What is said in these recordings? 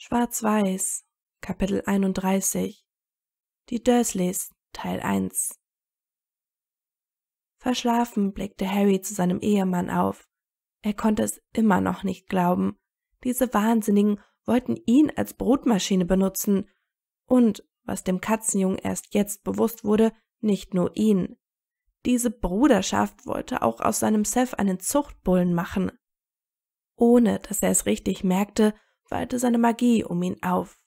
Schwarz-Weiß, Kapitel 31 Die Dursleys, Teil 1 Verschlafen blickte Harry zu seinem Ehemann auf. Er konnte es immer noch nicht glauben. Diese Wahnsinnigen wollten ihn als Brotmaschine benutzen und, was dem Katzenjungen erst jetzt bewusst wurde, nicht nur ihn. Diese Bruderschaft wollte auch aus seinem Seth einen Zuchtbullen machen. Ohne dass er es richtig merkte, wallte seine Magie um ihn auf.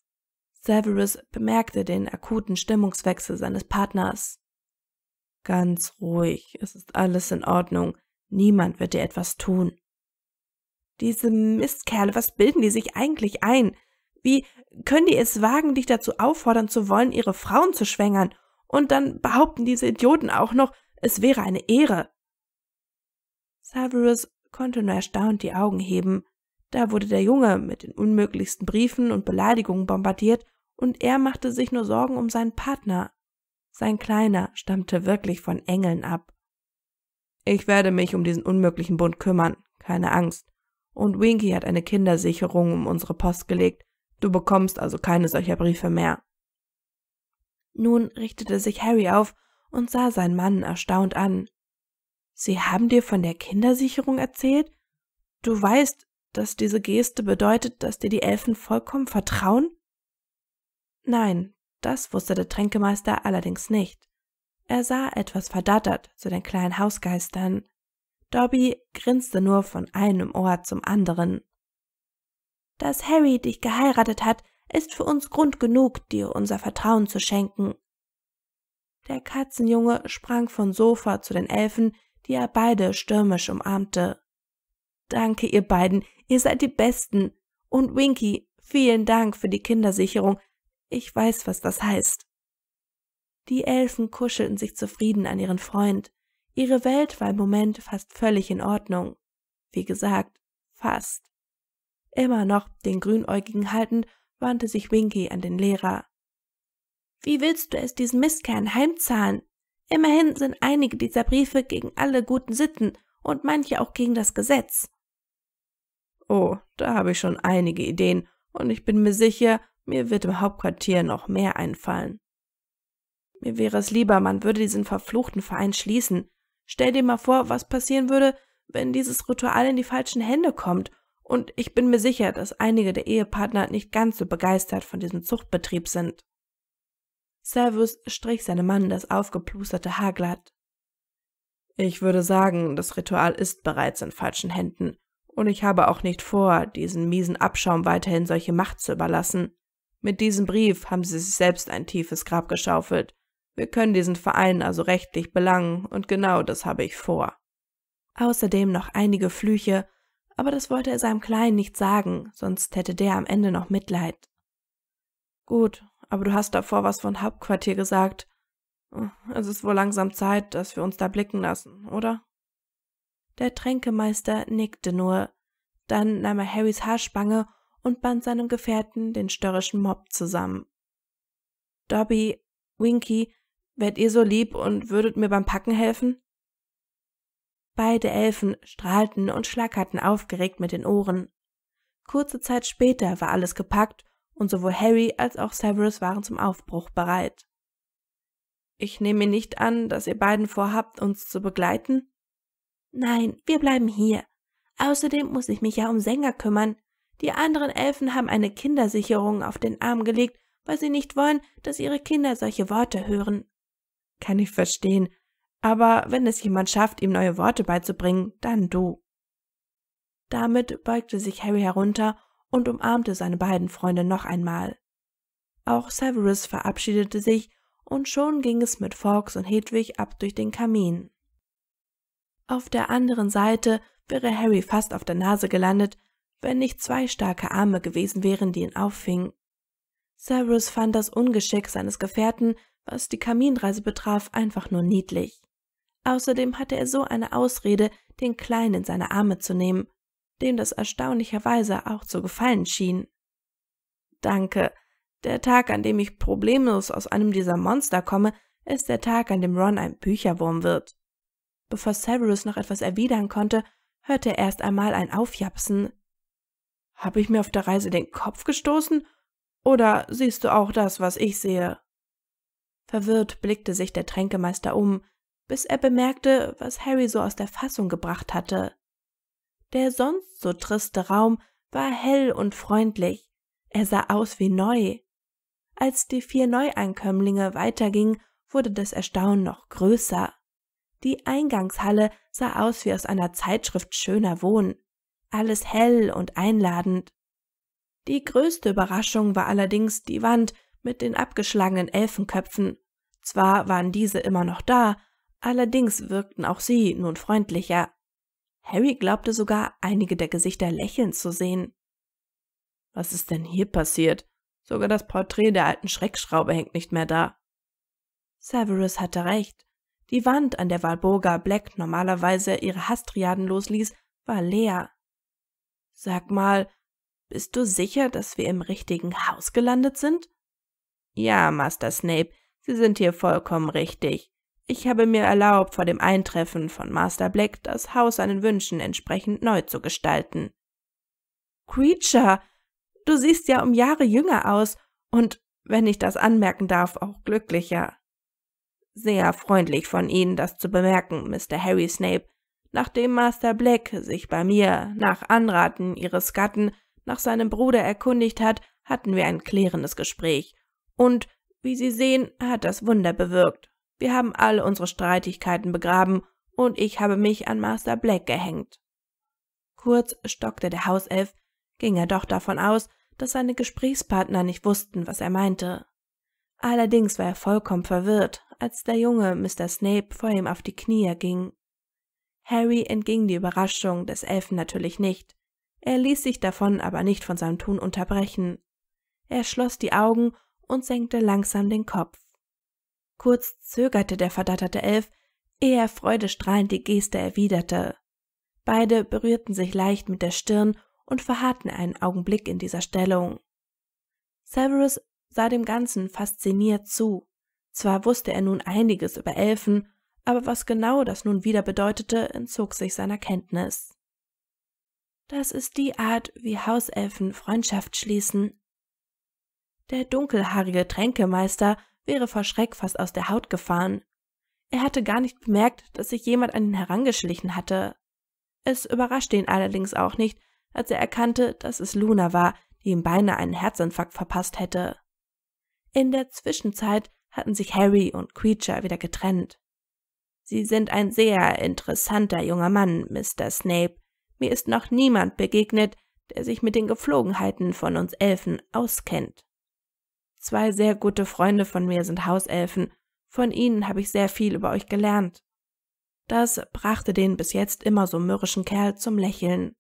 Severus bemerkte den akuten Stimmungswechsel seines Partners. Ganz ruhig, es ist alles in Ordnung, niemand wird dir etwas tun. Diese Mistkerle, was bilden die sich eigentlich ein? Wie können die es wagen, dich dazu auffordern zu wollen, ihre Frauen zu schwängern? Und dann behaupten diese Idioten auch noch, es wäre eine Ehre. Severus konnte nur erstaunt die Augen heben. Da wurde der Junge mit den unmöglichsten Briefen und Beleidigungen bombardiert und er machte sich nur Sorgen um seinen Partner. Sein Kleiner stammte wirklich von Engeln ab. Ich werde mich um diesen unmöglichen Bund kümmern, keine Angst. Und Winky hat eine Kindersicherung um unsere Post gelegt. Du bekommst also keine solcher Briefe mehr. Nun richtete sich Harry auf und sah seinen Mann erstaunt an. Sie haben dir von der Kindersicherung erzählt? Du weißt, dass diese Geste bedeutet, dass dir die Elfen vollkommen vertrauen? Nein, das wusste der Tränkemeister allerdings nicht. Er sah etwas verdattert zu den kleinen Hausgeistern. Dobby grinste nur von einem Ohr zum anderen. Dass Harry dich geheiratet hat, ist für uns Grund genug, dir unser Vertrauen zu schenken. Der Katzenjunge sprang von Sofa zu den Elfen, die er beide stürmisch umarmte. Danke, ihr beiden, ihr seid die Besten. Und Winky, vielen Dank für die Kindersicherung. Ich weiß, was das heißt. Die Elfen kuschelten sich zufrieden an ihren Freund. Ihre Welt war im Moment fast völlig in Ordnung. Wie gesagt, fast. Immer noch den Grünäugigen haltend, wandte sich Winky an den Lehrer. Wie willst du es diesen Mistkern heimzahlen? Immerhin sind einige dieser Briefe gegen alle guten Sitten und manche auch gegen das Gesetz. Oh, da habe ich schon einige Ideen und ich bin mir sicher, mir wird im Hauptquartier noch mehr einfallen. Mir wäre es lieber, man würde diesen verfluchten Verein schließen. Stell dir mal vor, was passieren würde, wenn dieses Ritual in die falschen Hände kommt. Und ich bin mir sicher, dass einige der Ehepartner nicht ganz so begeistert von diesem Zuchtbetrieb sind. Servus strich seinem Mann das aufgeplusterte Haar glatt. Ich würde sagen, das Ritual ist bereits in falschen Händen. Und ich habe auch nicht vor, diesen miesen Abschaum weiterhin solche Macht zu überlassen. Mit diesem Brief haben sie sich selbst ein tiefes Grab geschaufelt. Wir können diesen Verein also rechtlich belangen, und genau das habe ich vor. Außerdem noch einige Flüche, aber das wollte er seinem Kleinen nicht sagen, sonst hätte der am Ende noch Mitleid. Gut, aber du hast davor was von Hauptquartier gesagt. Es ist wohl langsam Zeit, dass wir uns da blicken lassen, oder? Der Tränkemeister nickte nur. Dann nahm er Harrys Haarspange und band seinem Gefährten den störrischen Mob zusammen. Dobby, Winky, wärt ihr so lieb und würdet mir beim Packen helfen? Beide Elfen strahlten und schlackerten aufgeregt mit den Ohren. Kurze Zeit später war alles gepackt und sowohl Harry als auch Severus waren zum Aufbruch bereit. Ich nehme nicht an, dass ihr beiden vorhabt, uns zu begleiten? Nein, wir bleiben hier. Außerdem muss ich mich ja um Sänger kümmern. Die anderen Elfen haben eine Kindersicherung auf den Arm gelegt, weil sie nicht wollen, dass ihre Kinder solche Worte hören. Kann ich verstehen. Aber wenn es jemand schafft, ihm neue Worte beizubringen, dann du. Damit beugte sich Harry herunter und umarmte seine beiden Freunde noch einmal. Auch Severus verabschiedete sich, und schon ging es mit Fawkes und Hedwig ab durch den Kamin. Auf der anderen Seite wäre Harry fast auf der Nase gelandet, wenn nicht zwei starke Arme gewesen wären, die ihn auffingen. Severus fand das Ungeschick seines Gefährten, was die Kaminreise betraf, einfach nur niedlich. Außerdem hatte er so eine Ausrede, den Kleinen in seine Arme zu nehmen, dem das erstaunlicherweise auch zu gefallen schien. Danke. Der Tag, an dem ich problemlos aus einem dieser Monster komme, ist der Tag, an dem Ron ein Bücherwurm wird. Bevor Severus noch etwas erwidern konnte, hörte er erst einmal ein Aufjapsen. Habe ich mir auf der Reise den Kopf gestoßen? Oder siehst du auch das, was ich sehe? Verwirrt blickte sich der Tränkemeister um, bis er bemerkte, was Harry so aus der Fassung gebracht hatte. Der sonst so triste Raum war hell und freundlich. Er sah aus wie neu. Als die vier Neueinkömmlinge weitergingen, wurde das Erstaunen noch größer. Die Eingangshalle sah aus wie aus einer Zeitschrift schöner Wohnen, alles hell und einladend. Die größte Überraschung war allerdings die Wand mit den abgeschlagenen Elfenköpfen. Zwar waren diese immer noch da, allerdings wirkten auch sie nun freundlicher. Harry glaubte sogar, einige der Gesichter lächeln zu sehen. Was ist denn hier passiert? Sogar das Porträt der alten Schreckschraube hängt nicht mehr da. Severus hatte recht. Die Wand, an der Walburga Black normalerweise ihre Hastriaden losließ, war leer. Sag mal, bist du sicher, dass wir im richtigen Haus gelandet sind? Ja, Master Snape, Sie sind hier vollkommen richtig. Ich habe mir erlaubt, vor dem Eintreffen von Master Black das Haus seinen Wünschen entsprechend neu zu gestalten. Creature, du siehst ja um Jahre jünger aus und, wenn ich das anmerken darf, auch glücklicher. Sehr freundlich von Ihnen, das zu bemerken, Mr. Harry Snape, nachdem Master Black sich bei mir nach Anraten Ihres Gatten nach seinem Bruder erkundigt hat, hatten wir ein klärendes Gespräch. Und, wie Sie sehen, hat das Wunder bewirkt. Wir haben alle unsere Streitigkeiten begraben und ich habe mich an Master Black gehängt. Kurz stockte der Hauself, ging er doch davon aus, dass seine Gesprächspartner nicht wussten, was er meinte. Allerdings war er vollkommen verwirrt, als der junge Mr. Snape vor ihm auf die Knie ging. Harry entging die Überraschung des Elfen natürlich nicht. Er ließ sich davon aber nicht von seinem Tun unterbrechen. Er schloss die Augen und senkte langsam den Kopf. Kurz zögerte der verdatterte Elf, ehe er freudestrahlend die Geste erwiderte. Beide berührten sich leicht mit der Stirn und verharrten einen Augenblick in dieser Stellung. Severus sah dem Ganzen fasziniert zu. Zwar wusste er nun einiges über Elfen, aber was genau das nun wieder bedeutete, entzog sich seiner Kenntnis. Das ist die Art, wie Hauselfen Freundschaft schließen. Der dunkelhaarige Tränkemeister wäre vor Schreck fast aus der Haut gefahren. Er hatte gar nicht bemerkt, dass sich jemand an ihn herangeschlichen hatte. Es überraschte ihn allerdings auch nicht, als er erkannte, dass es Luna war, die ihm beinahe einen Herzinfarkt verpasst hätte. In der Zwischenzeit hatten sich Harry und Creature wieder getrennt. Sie sind ein sehr interessanter junger Mann, Mr. Snape. Mir ist noch niemand begegnet, der sich mit den Gepflogenheiten von uns Elfen auskennt. Zwei sehr gute Freunde von mir sind Hauselfen, von ihnen habe ich sehr viel über euch gelernt. Das brachte den bis jetzt immer so mürrischen Kerl zum Lächeln.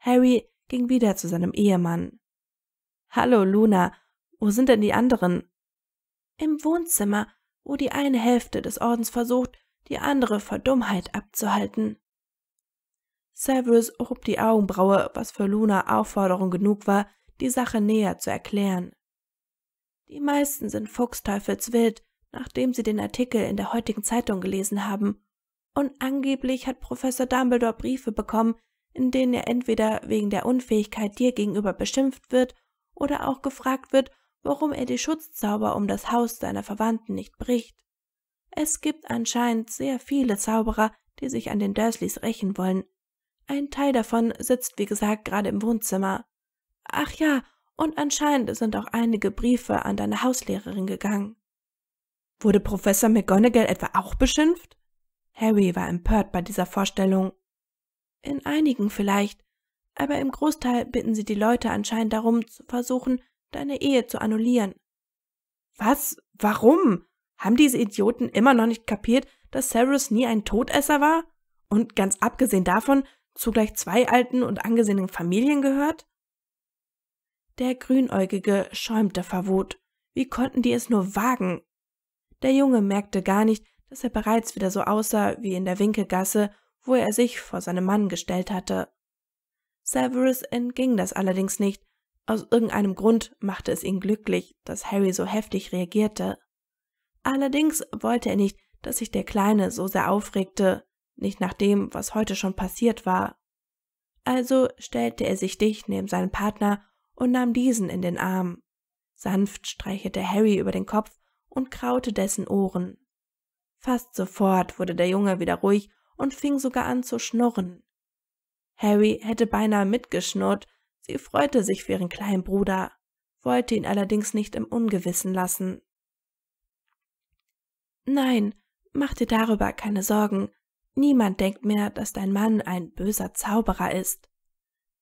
Harry ging wieder zu seinem Ehemann. Hallo, Luna, wo sind denn die anderen? Im Wohnzimmer, wo die eine Hälfte des Ordens versucht, die andere vor Dummheit abzuhalten. Severus hob die Augenbraue, was für Luna Aufforderung genug war, die Sache näher zu erklären. Die meisten sind fuchsteufelswild, nachdem sie den Artikel in der heutigen Zeitung gelesen haben, und angeblich hat Professor Dumbledore Briefe bekommen, in denen er entweder wegen der Unfähigkeit dir gegenüber beschimpft wird oder auch gefragt wird, warum er die Schutzzauber um das Haus seiner Verwandten nicht bricht. Es gibt anscheinend sehr viele Zauberer, die sich an den Dursleys rächen wollen. Ein Teil davon sitzt, wie gesagt, gerade im Wohnzimmer. Ach ja, und anscheinend sind auch einige Briefe an deine Hauslehrerin gegangen. Wurde Professor McGonagall etwa auch beschimpft? Harry war empört bei dieser Vorstellung. In einigen vielleicht, aber im Großteil bitten sie die Leute anscheinend darum, zu versuchen, deine Ehe zu annullieren. Was? Warum? Haben diese Idioten immer noch nicht kapiert, dass Severus nie ein Todesser war? Und ganz abgesehen davon zugleich zwei alten und angesehenen Familien gehört? Der Grünäugige schäumte vor Wut. Wie konnten die es nur wagen? Der Junge merkte gar nicht, dass er bereits wieder so aussah wie in der Winkelgasse, wo er sich vor seinem Mann gestellt hatte. Severus entging das allerdings nicht, aus irgendeinem Grund machte es ihn glücklich, dass Harry so heftig reagierte. Allerdings wollte er nicht, dass sich der Kleine so sehr aufregte, nicht nach dem, was heute schon passiert war. Also stellte er sich dicht neben seinen Partner und nahm diesen in den Arm. Sanft streichelte Harry über den Kopf und kraute dessen Ohren. Fast sofort wurde der Junge wieder ruhig und fing sogar an zu schnurren. Harry hätte beinahe mitgeschnurrt, Sie freute sich für ihren kleinen Bruder, wollte ihn allerdings nicht im Ungewissen lassen. Nein, mach dir darüber keine Sorgen. Niemand denkt mehr, dass dein Mann ein böser Zauberer ist.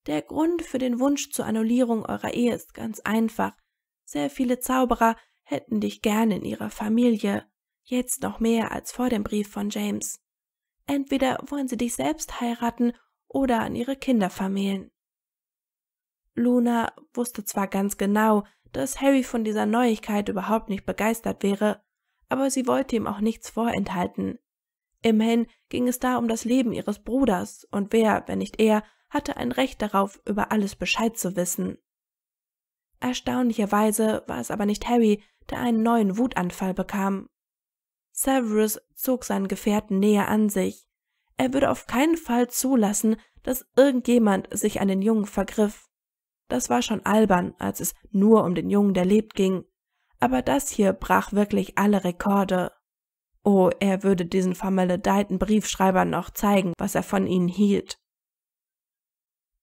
Der Grund für den Wunsch zur Annullierung eurer Ehe ist ganz einfach. Sehr viele Zauberer hätten dich gern in ihrer Familie, jetzt noch mehr als vor dem Brief von James. Entweder wollen sie dich selbst heiraten oder an ihre Kinder vermählen. Luna wusste zwar ganz genau, dass Harry von dieser Neuigkeit überhaupt nicht begeistert wäre, aber sie wollte ihm auch nichts vorenthalten. Immerhin ging es da um das Leben ihres Bruders, und wer, wenn nicht er, hatte ein Recht darauf, über alles Bescheid zu wissen. Erstaunlicherweise war es aber nicht Harry, der einen neuen Wutanfall bekam. Severus zog seinen Gefährten näher an sich. Er würde auf keinen Fall zulassen, dass irgendjemand sich an den Jungen vergriff. Das war schon albern, als es nur um den Jungen, der lebt, ging. Aber das hier brach wirklich alle Rekorde. Oh, er würde diesen vermaledeiten Briefschreibern noch zeigen, was er von ihnen hielt.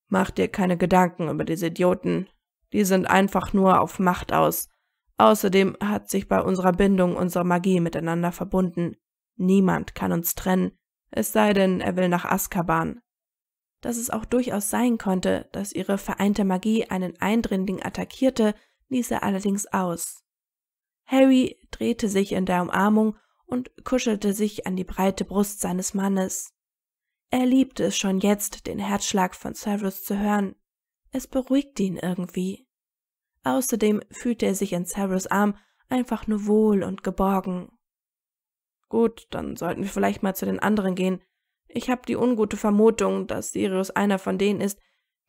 Mach dir keine Gedanken über diese Idioten. Die sind einfach nur auf Macht aus. Außerdem hat sich bei unserer Bindung unsere Magie miteinander verbunden. Niemand kann uns trennen, es sei denn, er will nach Azkaban dass es auch durchaus sein konnte, dass ihre vereinte Magie einen Eindringling attackierte, ließ er allerdings aus. Harry drehte sich in der Umarmung und kuschelte sich an die breite Brust seines Mannes. Er liebte es schon jetzt, den Herzschlag von Severus zu hören. Es beruhigte ihn irgendwie. Außerdem fühlte er sich in Severus Arm einfach nur wohl und geborgen. Gut, dann sollten wir vielleicht mal zu den anderen gehen, ich habe die ungute Vermutung, dass Sirius einer von denen ist,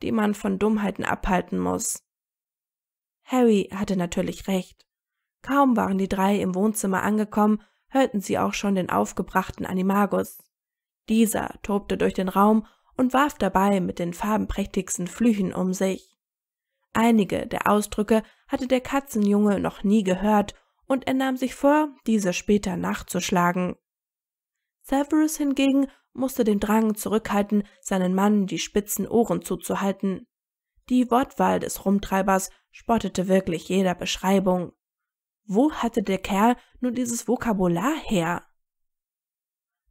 die man von Dummheiten abhalten muss. Harry hatte natürlich recht. Kaum waren die drei im Wohnzimmer angekommen, hörten sie auch schon den aufgebrachten Animagus. Dieser tobte durch den Raum und warf dabei mit den farbenprächtigsten Flüchen um sich. Einige der Ausdrücke hatte der Katzenjunge noch nie gehört und er nahm sich vor, diese später nachzuschlagen. Severus hingegen musste den Drang zurückhalten, seinen Mann die spitzen Ohren zuzuhalten. Die Wortwahl des Rumtreibers spottete wirklich jeder Beschreibung. Wo hatte der Kerl nur dieses Vokabular her?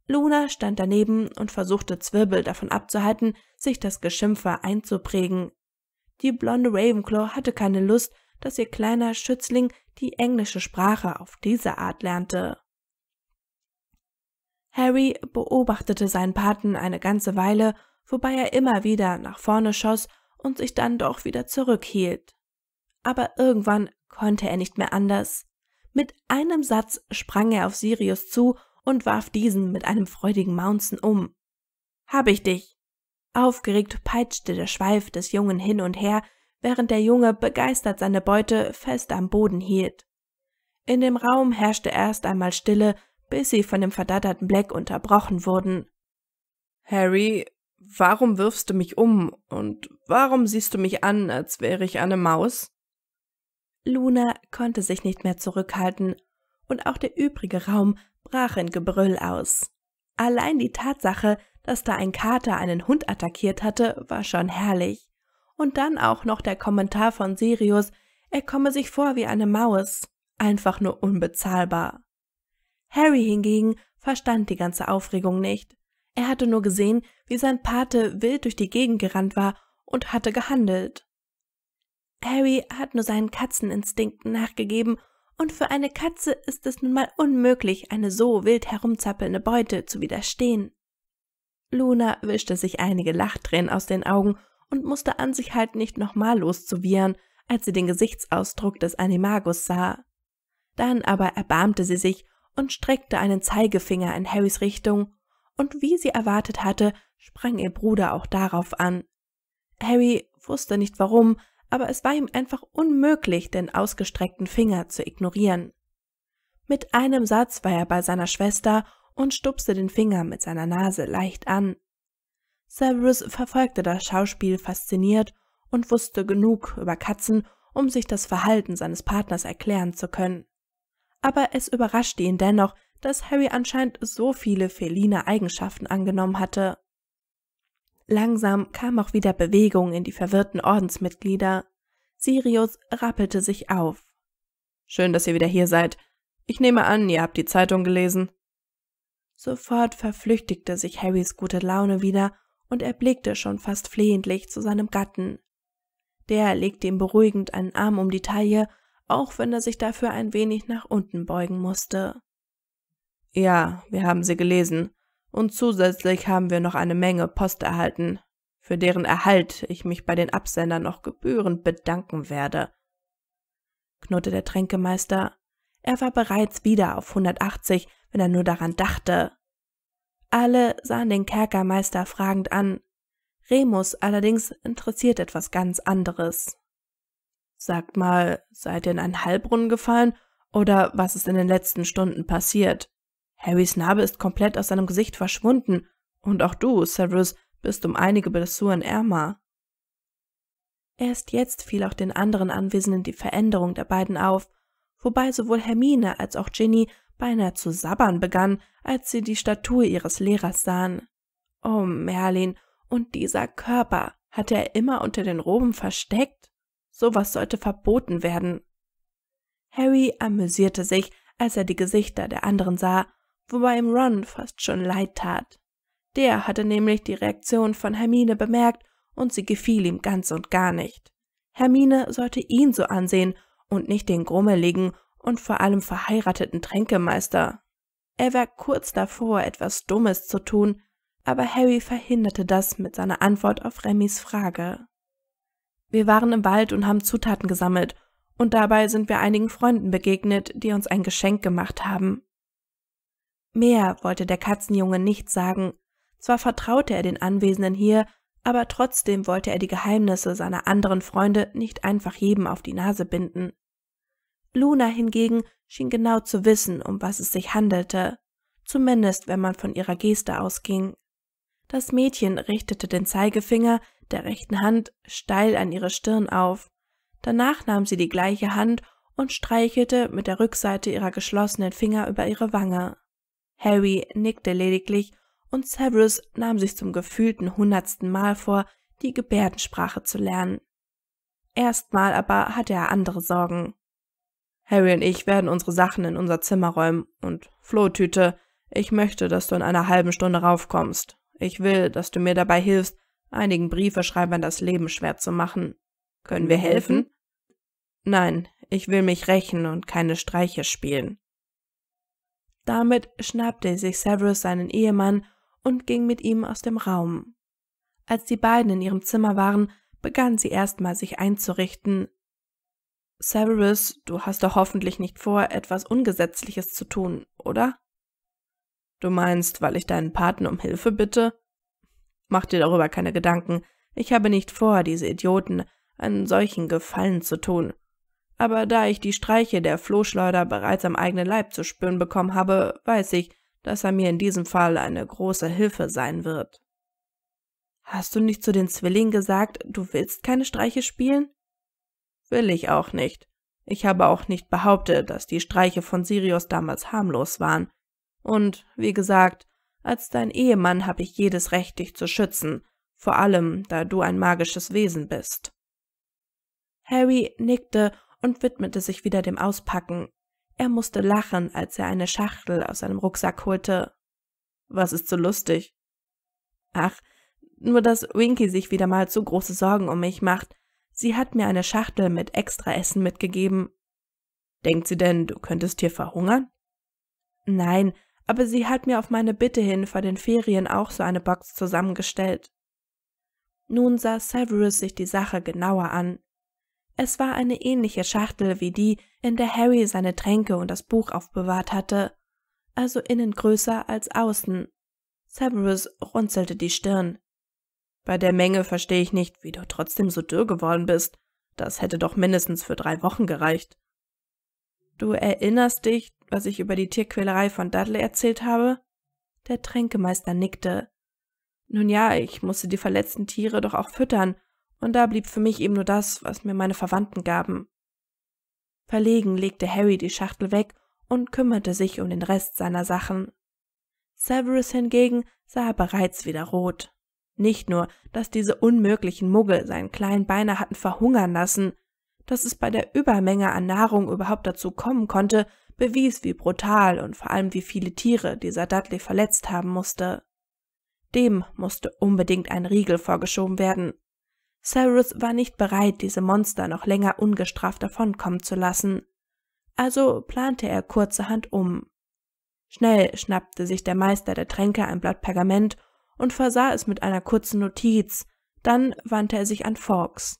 Luna stand daneben und versuchte Zwirbel davon abzuhalten, sich das Geschimpfe einzuprägen. Die blonde Ravenclaw hatte keine Lust, dass ihr kleiner Schützling die englische Sprache auf diese Art lernte. Harry beobachtete seinen Paten eine ganze Weile, wobei er immer wieder nach vorne schoss und sich dann doch wieder zurückhielt. Aber irgendwann konnte er nicht mehr anders. Mit einem Satz sprang er auf Sirius zu und warf diesen mit einem freudigen Mounzen um. Hab ich dich! Aufgeregt peitschte der Schweif des Jungen hin und her, während der Junge begeistert seine Beute fest am Boden hielt. In dem Raum herrschte erst einmal Stille, bis sie von dem verdatterten Black unterbrochen wurden. Harry, warum wirfst du mich um und warum siehst du mich an, als wäre ich eine Maus? Luna konnte sich nicht mehr zurückhalten und auch der übrige Raum brach in Gebrüll aus. Allein die Tatsache, dass da ein Kater einen Hund attackiert hatte, war schon herrlich. Und dann auch noch der Kommentar von Sirius, er komme sich vor wie eine Maus, einfach nur unbezahlbar. Harry hingegen verstand die ganze Aufregung nicht. Er hatte nur gesehen, wie sein Pate wild durch die Gegend gerannt war und hatte gehandelt. Harry hat nur seinen Katzeninstinkten nachgegeben, und für eine Katze ist es nun mal unmöglich, eine so wild herumzappelnde Beute zu widerstehen. Luna wischte sich einige Lachtränen aus den Augen und musste an sich halt nicht nochmal loszuwiehern, als sie den Gesichtsausdruck des Animagus sah. Dann aber erbarmte sie sich und streckte einen Zeigefinger in Harrys Richtung, und wie sie erwartet hatte, sprang ihr Bruder auch darauf an. Harry wusste nicht warum, aber es war ihm einfach unmöglich, den ausgestreckten Finger zu ignorieren. Mit einem Satz war er bei seiner Schwester und stupste den Finger mit seiner Nase leicht an. Severus verfolgte das Schauspiel fasziniert und wusste genug über Katzen, um sich das Verhalten seines Partners erklären zu können aber es überraschte ihn dennoch, dass Harry anscheinend so viele feline Eigenschaften angenommen hatte. Langsam kam auch wieder Bewegung in die verwirrten Ordensmitglieder. Sirius rappelte sich auf. Schön, dass ihr wieder hier seid. Ich nehme an, ihr habt die Zeitung gelesen. Sofort verflüchtigte sich Harrys gute Laune wieder und er blickte schon fast flehentlich zu seinem Gatten. Der legte ihm beruhigend einen Arm um die Taille auch wenn er sich dafür ein wenig nach unten beugen musste. Ja, wir haben sie gelesen, und zusätzlich haben wir noch eine Menge Post erhalten, für deren Erhalt ich mich bei den Absendern noch gebührend bedanken werde, knurrte der Tränkemeister. Er war bereits wieder auf 180, wenn er nur daran dachte. Alle sahen den Kerkermeister fragend an. Remus allerdings interessiert etwas ganz anderes. Sagt mal, seid ihr in einen Halbrunnen gefallen oder was ist in den letzten Stunden passiert? Harrys Narbe ist komplett aus seinem Gesicht verschwunden und auch du, Severus, bist um einige Blessuren ärmer. Erst jetzt fiel auch den anderen Anwesenden die Veränderung der beiden auf, wobei sowohl Hermine als auch Ginny beinahe zu sabbern begannen, als sie die Statue ihres Lehrers sahen. Oh, Merlin, und dieser Körper, hatte er immer unter den Roben versteckt? Sowas sollte verboten werden. Harry amüsierte sich, als er die Gesichter der anderen sah, wobei ihm Ron fast schon leid tat. Der hatte nämlich die Reaktion von Hermine bemerkt und sie gefiel ihm ganz und gar nicht. Hermine sollte ihn so ansehen und nicht den grummeligen und vor allem verheirateten Tränkemeister. Er war kurz davor, etwas Dummes zu tun, aber Harry verhinderte das mit seiner Antwort auf Remmys Frage. Wir waren im Wald und haben Zutaten gesammelt, und dabei sind wir einigen Freunden begegnet, die uns ein Geschenk gemacht haben. Mehr wollte der Katzenjunge nicht sagen. Zwar vertraute er den Anwesenden hier, aber trotzdem wollte er die Geheimnisse seiner anderen Freunde nicht einfach jedem auf die Nase binden. Luna hingegen schien genau zu wissen, um was es sich handelte, zumindest wenn man von ihrer Geste ausging. Das Mädchen richtete den Zeigefinger der rechten Hand steil an ihre Stirn auf. Danach nahm sie die gleiche Hand und streichelte mit der Rückseite ihrer geschlossenen Finger über ihre Wange. Harry nickte lediglich und Severus nahm sich zum gefühlten hundertsten Mal vor, die Gebärdensprache zu lernen. Erstmal aber hatte er andere Sorgen. Harry und ich werden unsere Sachen in unser Zimmer räumen und Flohtüte, ich möchte, dass du in einer halben Stunde raufkommst. Ich will, dass du mir dabei hilfst, einigen Briefeschreibern das Leben schwer zu machen. Können wir helfen? Nein, ich will mich rächen und keine Streiche spielen. Damit schnappte sich Severus seinen Ehemann und ging mit ihm aus dem Raum. Als die beiden in ihrem Zimmer waren, begann sie erstmal sich einzurichten. Severus, du hast doch hoffentlich nicht vor, etwas Ungesetzliches zu tun, oder? Du meinst, weil ich deinen Paten um Hilfe bitte? Mach dir darüber keine Gedanken. Ich habe nicht vor, diese Idioten einen solchen Gefallen zu tun. Aber da ich die Streiche der Flohschleuder bereits am eigenen Leib zu spüren bekommen habe, weiß ich, dass er mir in diesem Fall eine große Hilfe sein wird. Hast du nicht zu den Zwillingen gesagt, du willst keine Streiche spielen? Will ich auch nicht. Ich habe auch nicht behauptet, dass die Streiche von Sirius damals harmlos waren. Und wie gesagt, als dein Ehemann habe ich jedes Recht, dich zu schützen, vor allem da du ein magisches Wesen bist. Harry nickte und widmete sich wieder dem Auspacken. Er musste lachen, als er eine Schachtel aus seinem Rucksack holte. Was ist so lustig? Ach, nur dass Winky sich wieder mal zu große Sorgen um mich macht. Sie hat mir eine Schachtel mit extra Essen mitgegeben. Denkt sie denn, du könntest hier verhungern? Nein, aber sie hat mir auf meine Bitte hin vor den Ferien auch so eine Box zusammengestellt. Nun sah Severus sich die Sache genauer an. Es war eine ähnliche Schachtel wie die, in der Harry seine Tränke und das Buch aufbewahrt hatte, also innen größer als außen. Severus runzelte die Stirn. Bei der Menge verstehe ich nicht, wie du trotzdem so dürr geworden bist. Das hätte doch mindestens für drei Wochen gereicht. Du erinnerst dich, was ich über die Tierquälerei von Dudley erzählt habe? Der Tränkemeister nickte. Nun ja, ich musste die verletzten Tiere doch auch füttern, und da blieb für mich eben nur das, was mir meine Verwandten gaben. Verlegen legte Harry die Schachtel weg und kümmerte sich um den Rest seiner Sachen. Severus hingegen sah bereits wieder rot. Nicht nur, dass diese unmöglichen Muggel seinen kleinen Beiner hatten verhungern lassen, dass es bei der Übermenge an Nahrung überhaupt dazu kommen konnte, bewies, wie brutal und vor allem wie viele Tiere dieser Dudley verletzt haben musste. Dem musste unbedingt ein Riegel vorgeschoben werden. Cyrus war nicht bereit, diese Monster noch länger ungestraft davonkommen zu lassen. Also plante er kurzerhand um. Schnell schnappte sich der Meister der Tränke ein Blatt Pergament und versah es mit einer kurzen Notiz, dann wandte er sich an Fawkes.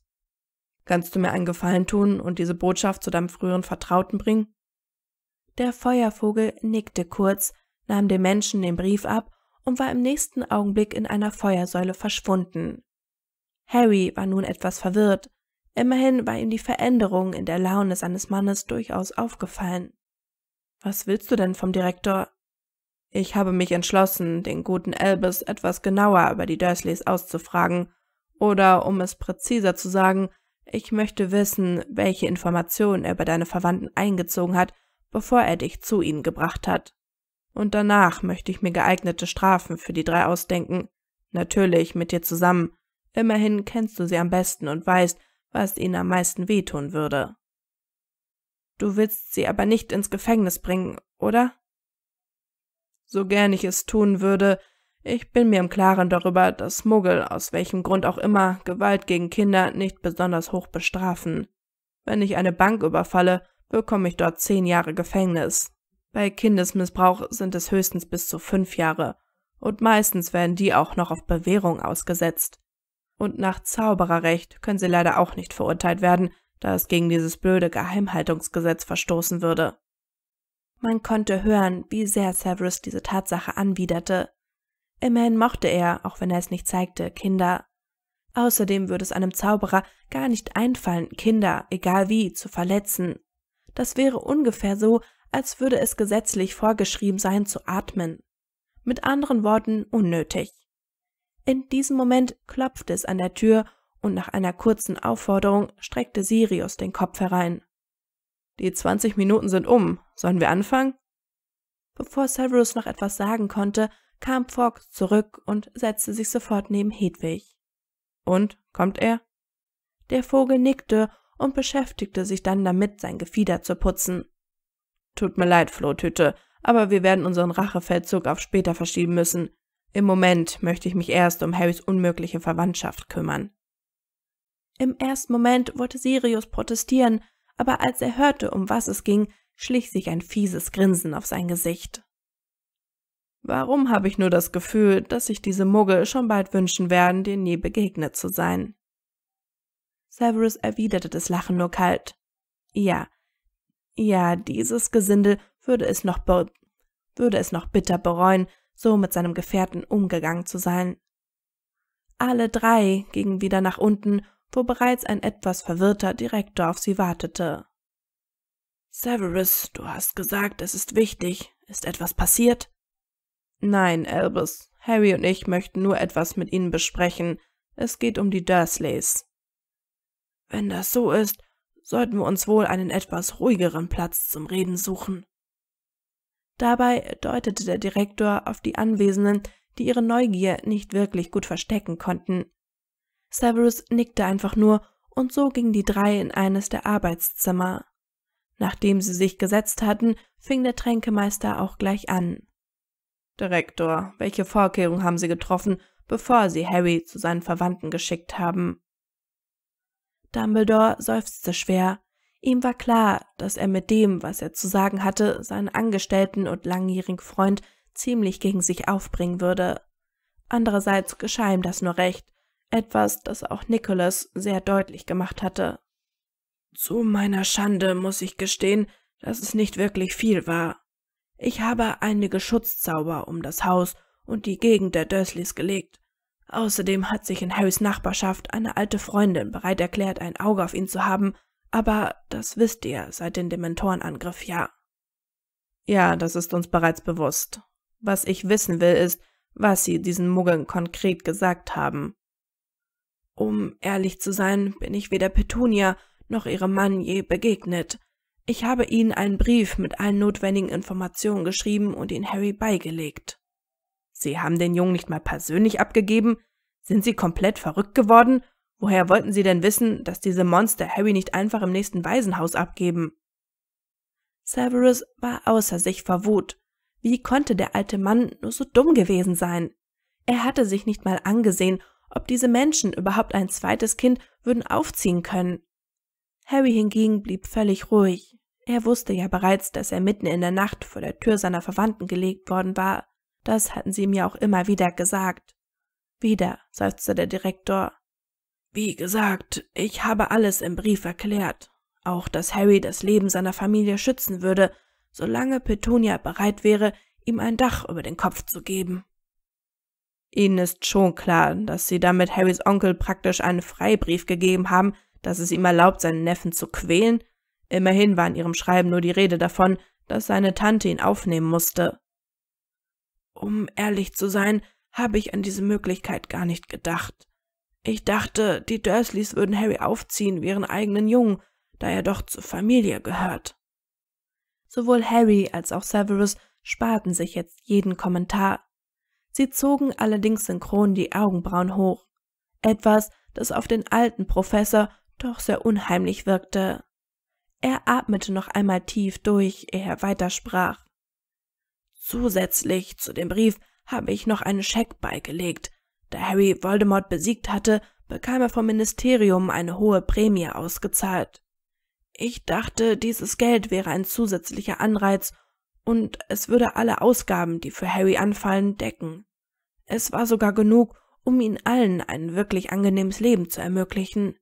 Kannst du mir einen Gefallen tun und diese Botschaft zu deinem früheren Vertrauten bringen? Der Feuervogel nickte kurz, nahm dem Menschen den Brief ab und war im nächsten Augenblick in einer Feuersäule verschwunden. Harry war nun etwas verwirrt, immerhin war ihm die Veränderung in der Laune seines Mannes durchaus aufgefallen. Was willst du denn vom Direktor? Ich habe mich entschlossen, den guten Albus etwas genauer über die Dursleys auszufragen, oder um es präziser zu sagen, ich möchte wissen, welche Informationen er über deine Verwandten eingezogen hat, bevor er dich zu ihnen gebracht hat. Und danach möchte ich mir geeignete Strafen für die drei ausdenken. Natürlich mit dir zusammen. Immerhin kennst du sie am besten und weißt, was ihnen am meisten wehtun würde. Du willst sie aber nicht ins Gefängnis bringen, oder? So gern ich es tun würde, ich bin mir im Klaren darüber, dass Muggel aus welchem Grund auch immer Gewalt gegen Kinder nicht besonders hoch bestrafen. Wenn ich eine Bank überfalle, bekomme ich dort zehn Jahre Gefängnis. Bei Kindesmissbrauch sind es höchstens bis zu fünf Jahre, und meistens werden die auch noch auf Bewährung ausgesetzt. Und nach Zaubererrecht können sie leider auch nicht verurteilt werden, da es gegen dieses blöde Geheimhaltungsgesetz verstoßen würde. Man konnte hören, wie sehr Severus diese Tatsache anwiderte. Immerhin mochte er, auch wenn er es nicht zeigte, Kinder. Außerdem würde es einem Zauberer gar nicht einfallen, Kinder, egal wie, zu verletzen. Das wäre ungefähr so, als würde es gesetzlich vorgeschrieben sein, zu atmen. Mit anderen Worten, unnötig. In diesem Moment klopfte es an der Tür und nach einer kurzen Aufforderung streckte Sirius den Kopf herein. Die zwanzig Minuten sind um. Sollen wir anfangen? Bevor Severus noch etwas sagen konnte, kam Fogg zurück und setzte sich sofort neben Hedwig. Und kommt er? Der Vogel nickte und beschäftigte sich dann damit, sein Gefieder zu putzen. Tut mir leid, Flohtüte, aber wir werden unseren Rachefeldzug auf später verschieben müssen. Im Moment möchte ich mich erst um Harrys unmögliche Verwandtschaft kümmern. Im ersten Moment wollte Sirius protestieren, aber als er hörte, um was es ging, schlich sich ein fieses Grinsen auf sein Gesicht. Warum habe ich nur das Gefühl, dass sich diese Muggel schon bald wünschen werden, dir nie begegnet zu sein? Severus erwiderte das Lachen nur kalt. Ja, ja, dieses Gesindel würde es noch, würde es noch bitter bereuen, so mit seinem Gefährten umgegangen zu sein. Alle drei gingen wieder nach unten, wo bereits ein etwas verwirrter Direktor auf sie wartete. Severus, du hast gesagt, es ist wichtig. Ist etwas passiert? Nein, Albus. Harry und ich möchten nur etwas mit Ihnen besprechen. Es geht um die Dursleys. Wenn das so ist, sollten wir uns wohl einen etwas ruhigeren Platz zum Reden suchen. Dabei deutete der Direktor auf die Anwesenden, die ihre Neugier nicht wirklich gut verstecken konnten. Severus nickte einfach nur, und so gingen die drei in eines der Arbeitszimmer. Nachdem sie sich gesetzt hatten, fing der Tränkemeister auch gleich an. Direktor, welche Vorkehrungen haben Sie getroffen, bevor Sie Harry zu seinen Verwandten geschickt haben? Dumbledore seufzte schwer. Ihm war klar, dass er mit dem, was er zu sagen hatte, seinen Angestellten und langjährigen Freund ziemlich gegen sich aufbringen würde. Andererseits geschah ihm das nur recht, etwas, das auch Nicholas sehr deutlich gemacht hatte. Zu meiner Schande muss ich gestehen, dass es nicht wirklich viel war, ich habe einige Schutzzauber um das Haus und die Gegend der Dursleys gelegt. Außerdem hat sich in Harrys Nachbarschaft eine alte Freundin bereit erklärt, ein Auge auf ihn zu haben, aber das wisst ihr seit dem Dementorenangriff, ja. Ja, das ist uns bereits bewusst. Was ich wissen will, ist, was sie diesen Muggeln konkret gesagt haben. Um ehrlich zu sein, bin ich weder Petunia noch ihrem Mann je begegnet. Ich habe Ihnen einen Brief mit allen notwendigen Informationen geschrieben und ihn Harry beigelegt. Sie haben den Jungen nicht mal persönlich abgegeben? Sind Sie komplett verrückt geworden? Woher wollten Sie denn wissen, dass diese Monster Harry nicht einfach im nächsten Waisenhaus abgeben? Severus war außer sich vor Wut. Wie konnte der alte Mann nur so dumm gewesen sein? Er hatte sich nicht mal angesehen, ob diese Menschen überhaupt ein zweites Kind würden aufziehen können. Harry hingegen blieb völlig ruhig. Er wusste ja bereits, dass er mitten in der Nacht vor der Tür seiner Verwandten gelegt worden war. Das hatten sie ihm ja auch immer wieder gesagt. Wieder, seufzte der Direktor. Wie gesagt, ich habe alles im Brief erklärt. Auch, dass Harry das Leben seiner Familie schützen würde, solange Petunia bereit wäre, ihm ein Dach über den Kopf zu geben. Ihnen ist schon klar, dass Sie damit Harrys Onkel praktisch einen Freibrief gegeben haben, dass es ihm erlaubt, seinen Neffen zu quälen. Immerhin war in ihrem Schreiben nur die Rede davon, dass seine Tante ihn aufnehmen musste. Um ehrlich zu sein, habe ich an diese Möglichkeit gar nicht gedacht. Ich dachte, die Dursleys würden Harry aufziehen wie ihren eigenen Jungen, da er doch zur Familie gehört. Sowohl Harry als auch Severus sparten sich jetzt jeden Kommentar. Sie zogen allerdings synchron die Augenbrauen hoch. Etwas, das auf den alten Professor doch sehr unheimlich wirkte. Er atmete noch einmal tief durch, ehe er weitersprach. Zusätzlich zu dem Brief habe ich noch einen Scheck beigelegt. Da Harry Voldemort besiegt hatte, bekam er vom Ministerium eine hohe Prämie ausgezahlt. Ich dachte, dieses Geld wäre ein zusätzlicher Anreiz und es würde alle Ausgaben, die für Harry anfallen, decken. Es war sogar genug, um ihnen allen ein wirklich angenehmes Leben zu ermöglichen.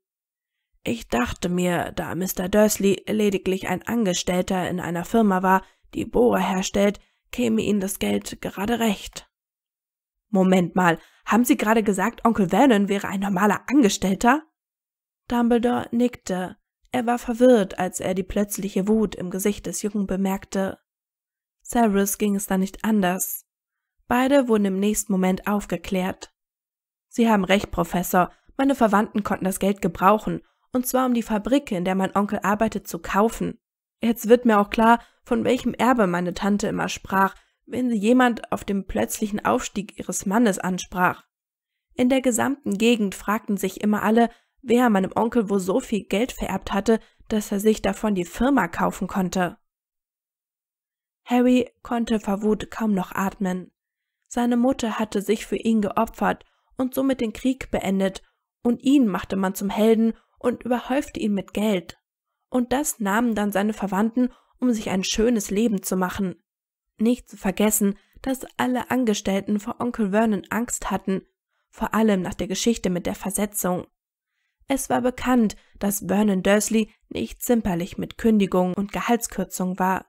Ich dachte mir, da Mr. Dursley lediglich ein Angestellter in einer Firma war, die Bohrer herstellt, käme Ihnen das Geld gerade recht. Moment mal, haben Sie gerade gesagt, Onkel Vernon wäre ein normaler Angestellter? Dumbledore nickte. Er war verwirrt, als er die plötzliche Wut im Gesicht des Jungen bemerkte. Cyrus ging es dann nicht anders. Beide wurden im nächsten Moment aufgeklärt. Sie haben recht, Professor. Meine Verwandten konnten das Geld gebrauchen und zwar um die Fabrik, in der mein Onkel arbeitet, zu kaufen. Jetzt wird mir auch klar, von welchem Erbe meine Tante immer sprach, wenn sie jemand auf dem plötzlichen Aufstieg ihres Mannes ansprach. In der gesamten Gegend fragten sich immer alle, wer meinem Onkel wo so viel Geld vererbt hatte, dass er sich davon die Firma kaufen konnte. Harry konnte vor Wut kaum noch atmen. Seine Mutter hatte sich für ihn geopfert und somit den Krieg beendet, und ihn machte man zum Helden und überhäufte ihn mit Geld. Und das nahmen dann seine Verwandten, um sich ein schönes Leben zu machen. Nicht zu vergessen, dass alle Angestellten vor Onkel Vernon Angst hatten, vor allem nach der Geschichte mit der Versetzung. Es war bekannt, dass Vernon Dursley nicht zimperlich mit Kündigungen und Gehaltskürzungen war.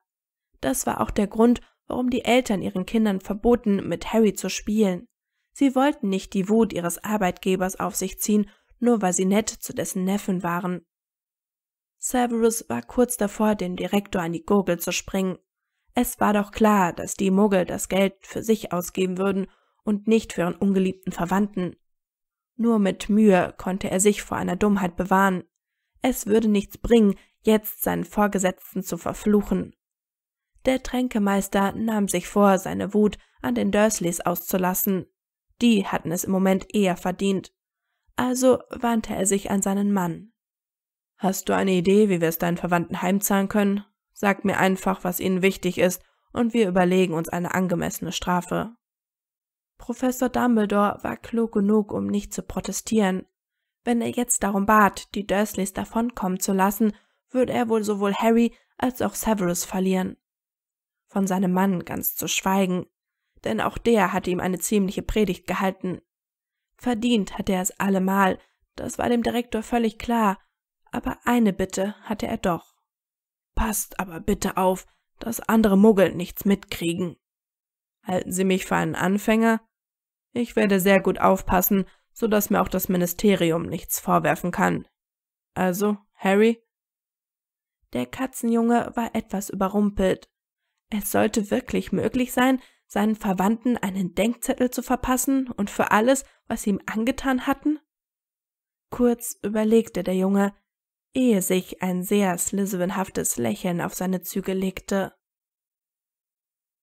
Das war auch der Grund, warum die Eltern ihren Kindern verboten, mit Harry zu spielen. Sie wollten nicht die Wut ihres Arbeitgebers auf sich ziehen nur weil sie nett zu dessen Neffen waren. Severus war kurz davor, dem Direktor an die Gurgel zu springen. Es war doch klar, dass die Muggel das Geld für sich ausgeben würden und nicht für ihren ungeliebten Verwandten. Nur mit Mühe konnte er sich vor einer Dummheit bewahren. Es würde nichts bringen, jetzt seinen Vorgesetzten zu verfluchen. Der Tränkemeister nahm sich vor, seine Wut an den Dursleys auszulassen. Die hatten es im Moment eher verdient. Also wandte er sich an seinen Mann. Hast du eine Idee, wie wir es deinen Verwandten heimzahlen können? Sag mir einfach, was ihnen wichtig ist, und wir überlegen uns eine angemessene Strafe. Professor Dumbledore war klug genug, um nicht zu protestieren. Wenn er jetzt darum bat, die Dursleys davonkommen zu lassen, würde er wohl sowohl Harry als auch Severus verlieren. Von seinem Mann ganz zu schweigen, denn auch der hatte ihm eine ziemliche Predigt gehalten. Verdient hatte er es allemal, das war dem Direktor völlig klar, aber eine Bitte hatte er doch. Passt aber bitte auf, dass andere Muggel nichts mitkriegen. Halten Sie mich für einen Anfänger? Ich werde sehr gut aufpassen, so dass mir auch das Ministerium nichts vorwerfen kann. Also, Harry? Der Katzenjunge war etwas überrumpelt. Es sollte wirklich möglich sein, seinen Verwandten einen Denkzettel zu verpassen und für alles, was sie ihm angetan hatten? Kurz überlegte der Junge, ehe sich ein sehr slizzwenhaftes Lächeln auf seine Züge legte.